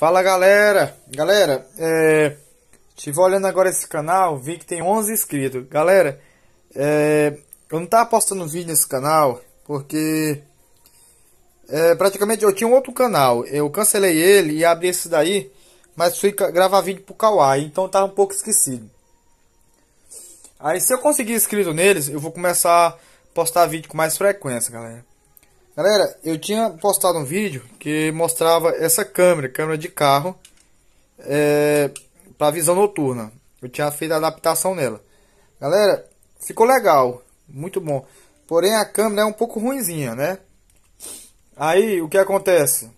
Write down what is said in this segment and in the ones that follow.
Fala galera, galera, é, estive olhando agora esse canal, vi que tem 11 inscritos. Galera, é, eu não tava postando vídeo nesse canal porque é, praticamente eu tinha um outro canal, eu cancelei ele e abri esse daí, mas fui gravar vídeo pro Kawaii, então tava um pouco esquecido. Aí se eu conseguir inscrito neles, eu vou começar a postar vídeo com mais frequência, galera. Galera, eu tinha postado um vídeo que mostrava essa câmera, câmera de carro, é, para visão noturna. Eu tinha feito a adaptação nela. Galera, ficou legal, muito bom. Porém, a câmera é um pouco ruimzinha, né? Aí, o que acontece?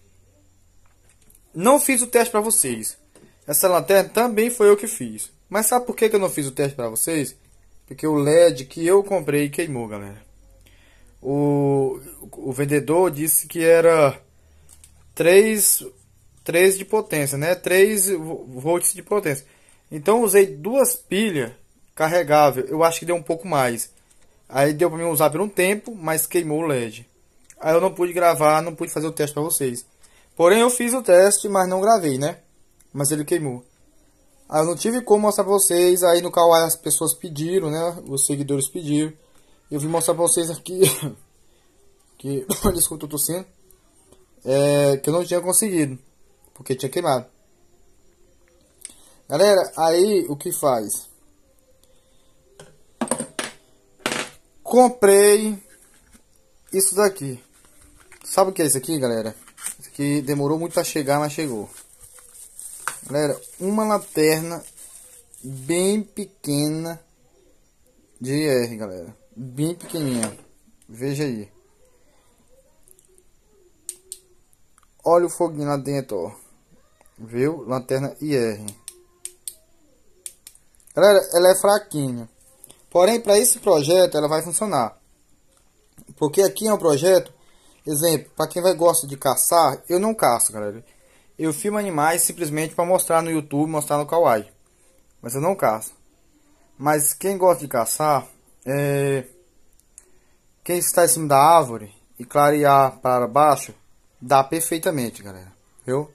Não fiz o teste para vocês. Essa lanterna também foi eu que fiz. Mas sabe por que eu não fiz o teste para vocês? Porque o LED que eu comprei queimou, galera. O, o vendedor disse que era 3, 3 de potência, né? 3 volts de potência. Então usei duas pilhas carregável, eu acho que deu um pouco mais. Aí deu para mim usar por um tempo, mas queimou o LED. Aí eu não pude gravar, não pude fazer o teste para vocês. Porém eu fiz o teste, mas não gravei, né? Mas ele queimou. Aí eu não tive como mostrar para vocês, aí no Kawaii as pessoas pediram, né? Os seguidores pediram. Eu vim mostrar pra vocês aqui que, desculpa, eu tô tossindo, é, que eu não tinha conseguido, porque tinha queimado. Galera, aí o que faz? Comprei isso daqui. Sabe o que é isso aqui, galera? Isso aqui demorou muito pra chegar, mas chegou. Galera, uma lanterna bem pequena de R, galera bem pequenininha. Veja aí. Olha o foguinho lá dentro, ó. Viu? Lanterna IR. Galera, ela é fraquinha. Porém, para esse projeto, ela vai funcionar. Porque aqui é um projeto... Exemplo, para quem vai gosta de caçar, eu não caço, galera. Eu filmo animais simplesmente para mostrar no YouTube, mostrar no Kawaii. Mas eu não caço. Mas quem gosta de caçar, é, quem está em cima da árvore e clarear para baixo, dá perfeitamente, galera. Viu?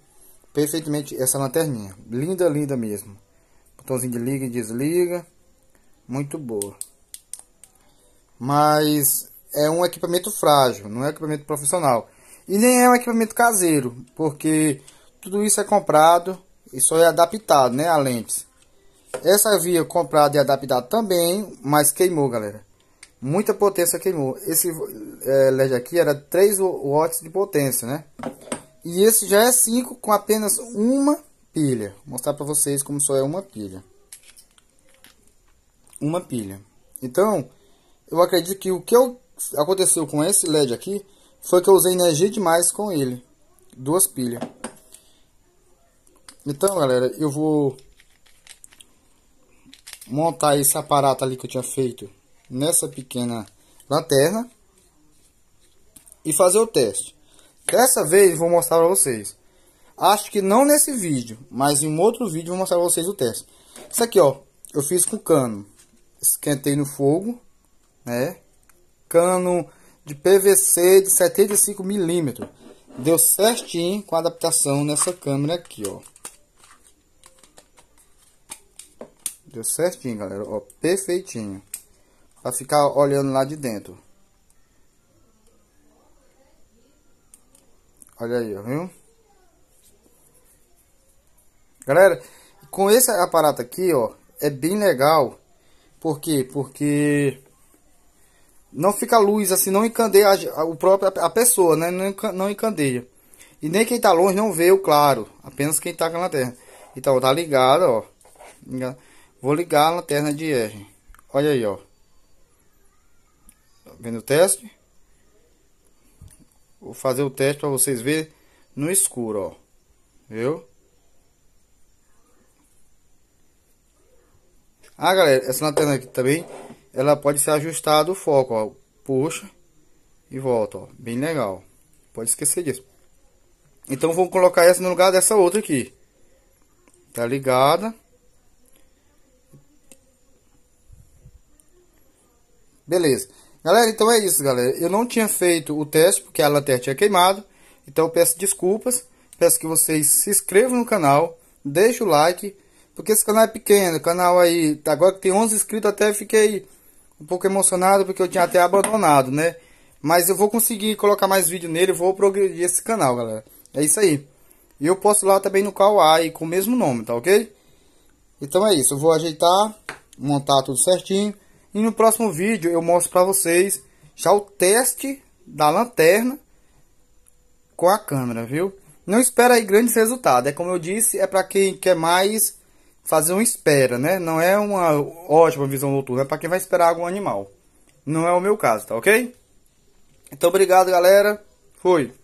Perfeitamente essa lanterninha. Linda, linda mesmo. Botãozinho de liga e desliga. Muito boa. Mas é um equipamento frágil, não é um equipamento profissional. E nem é um equipamento caseiro, porque tudo isso é comprado e só é adaptado né, a lentes. Essa havia comprado e adaptado também, mas queimou, galera. Muita potência queimou. Esse é, LED aqui era 3 watts de potência, né? E esse já é 5 com apenas uma pilha. Vou mostrar para vocês como só é uma pilha. Uma pilha. Então, eu acredito que o que eu, aconteceu com esse LED aqui foi que eu usei energia demais com ele. Duas pilhas. Então, galera, eu vou montar esse aparato ali que eu tinha feito nessa pequena lanterna e fazer o teste. Dessa vez vou mostrar para vocês. Acho que não nesse vídeo, mas em um outro vídeo vou mostrar para vocês o teste. Isso aqui, ó, eu fiz com cano. Esquentei no fogo, né? Cano de PVC de 75 milímetros. Deu certinho com a adaptação nessa câmera aqui, ó. Deu certinho, galera. Ó, perfeitinho. Pra ficar olhando lá de dentro. Olha aí, viu? Galera, com esse aparato aqui, ó, é bem legal. Por quê? Porque não fica luz, assim, não encandeia a, a, o próprio, a, a pessoa, né? Não, não encandeia. E nem quem tá longe não vê o claro, apenas quem tá com a lanterna. Então, tá ligado, ó. Ligado. Vou ligar a lanterna de R. Olha aí, ó. Tá vendo o teste? Vou fazer o teste para vocês verem no escuro, ó. Viu? Ah, galera, essa lanterna aqui também, ela pode ser ajustada o foco, ó. Puxa e volta, ó. Bem legal. Pode esquecer disso. Então, vou colocar essa no lugar dessa outra aqui. Tá ligada. Beleza. Galera, então é isso, galera. Eu não tinha feito o teste porque a lanterna tinha queimado. Então eu peço desculpas. Peço que vocês se inscrevam no canal. Deixe o like. Porque esse canal é pequeno. canal aí, agora que tem 11 inscritos, até fiquei um pouco emocionado porque eu tinha até abandonado, né? Mas eu vou conseguir colocar mais vídeo nele. Vou progredir esse canal, galera. É isso aí. E eu posso lá também no Kawaii com o mesmo nome, tá ok? Então é isso. Eu vou ajeitar, montar tudo certinho. E no próximo vídeo eu mostro para vocês já o teste da lanterna com a câmera, viu? Não espera aí grandes resultados. É como eu disse, é para quem quer mais fazer uma espera, né? Não é uma ótima visão noturna, é para quem vai esperar algum animal. Não é o meu caso, tá ok? Então, obrigado, galera. Fui.